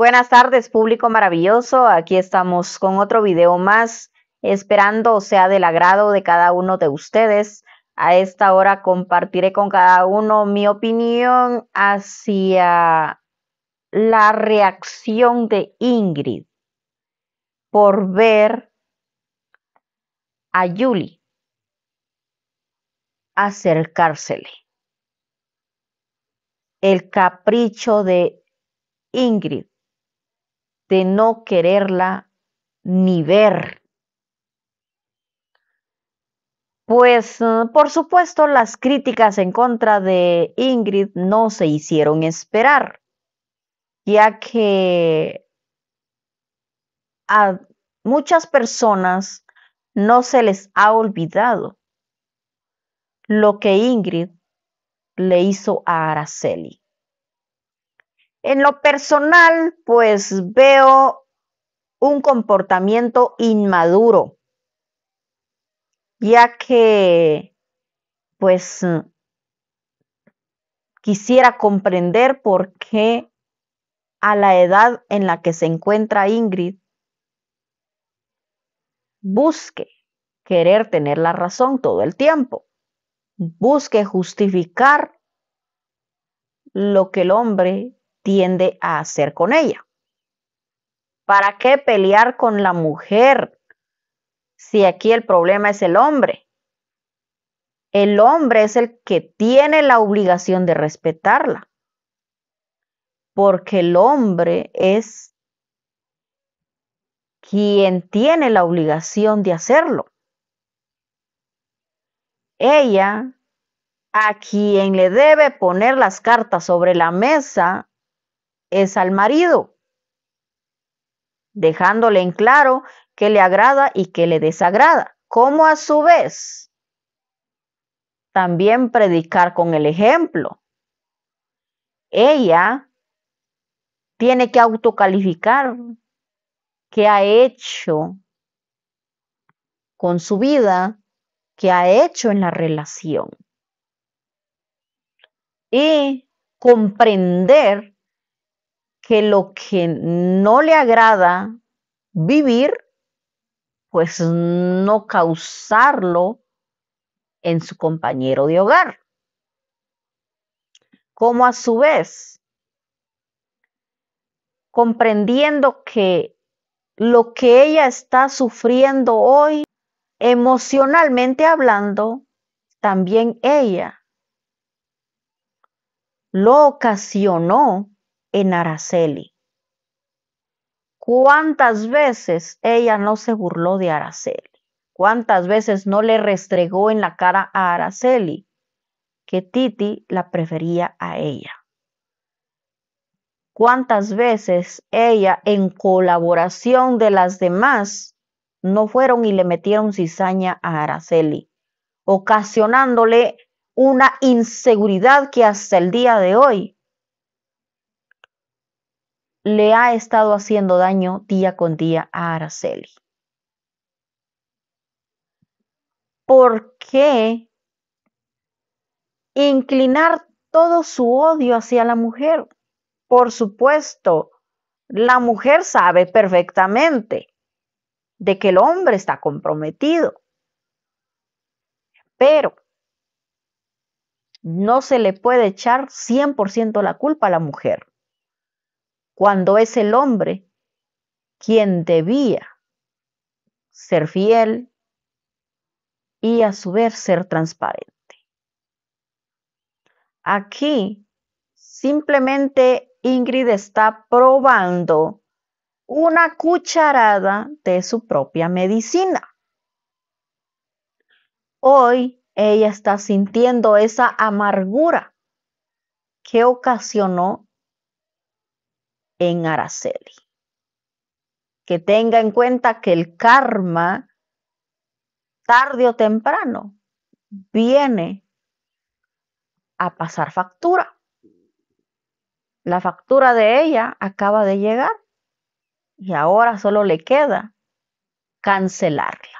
Buenas tardes, público maravilloso. Aquí estamos con otro video más, esperando sea del agrado de cada uno de ustedes. A esta hora compartiré con cada uno mi opinión hacia la reacción de Ingrid por ver a Julie acercársele. El capricho de Ingrid de no quererla ni ver. Pues eh, por supuesto las críticas en contra de Ingrid no se hicieron esperar, ya que a muchas personas no se les ha olvidado lo que Ingrid le hizo a Araceli. En lo personal, pues veo un comportamiento inmaduro, ya que pues quisiera comprender por qué a la edad en la que se encuentra Ingrid busque querer tener la razón todo el tiempo, busque justificar lo que el hombre tiende a hacer con ella. ¿Para qué pelear con la mujer si aquí el problema es el hombre? El hombre es el que tiene la obligación de respetarla, porque el hombre es quien tiene la obligación de hacerlo. Ella, a quien le debe poner las cartas sobre la mesa, es al marido, dejándole en claro qué le agrada y qué le desagrada, como a su vez también predicar con el ejemplo. Ella tiene que autocalificar qué ha hecho con su vida, qué ha hecho en la relación y comprender que lo que no le agrada vivir, pues no causarlo en su compañero de hogar. Como a su vez, comprendiendo que lo que ella está sufriendo hoy, emocionalmente hablando, también ella lo ocasionó en Araceli. ¿Cuántas veces ella no se burló de Araceli? ¿Cuántas veces no le restregó en la cara a Araceli que Titi la prefería a ella? ¿Cuántas veces ella, en colaboración de las demás, no fueron y le metieron cizaña a Araceli, ocasionándole una inseguridad que hasta el día de hoy le ha estado haciendo daño día con día a Araceli. ¿Por qué inclinar todo su odio hacia la mujer? Por supuesto, la mujer sabe perfectamente de que el hombre está comprometido, pero no se le puede echar 100% la culpa a la mujer cuando es el hombre quien debía ser fiel y a su vez ser transparente. Aquí simplemente Ingrid está probando una cucharada de su propia medicina. Hoy ella está sintiendo esa amargura que ocasionó en Araceli. Que tenga en cuenta que el karma, tarde o temprano, viene a pasar factura. La factura de ella acaba de llegar y ahora solo le queda cancelarla.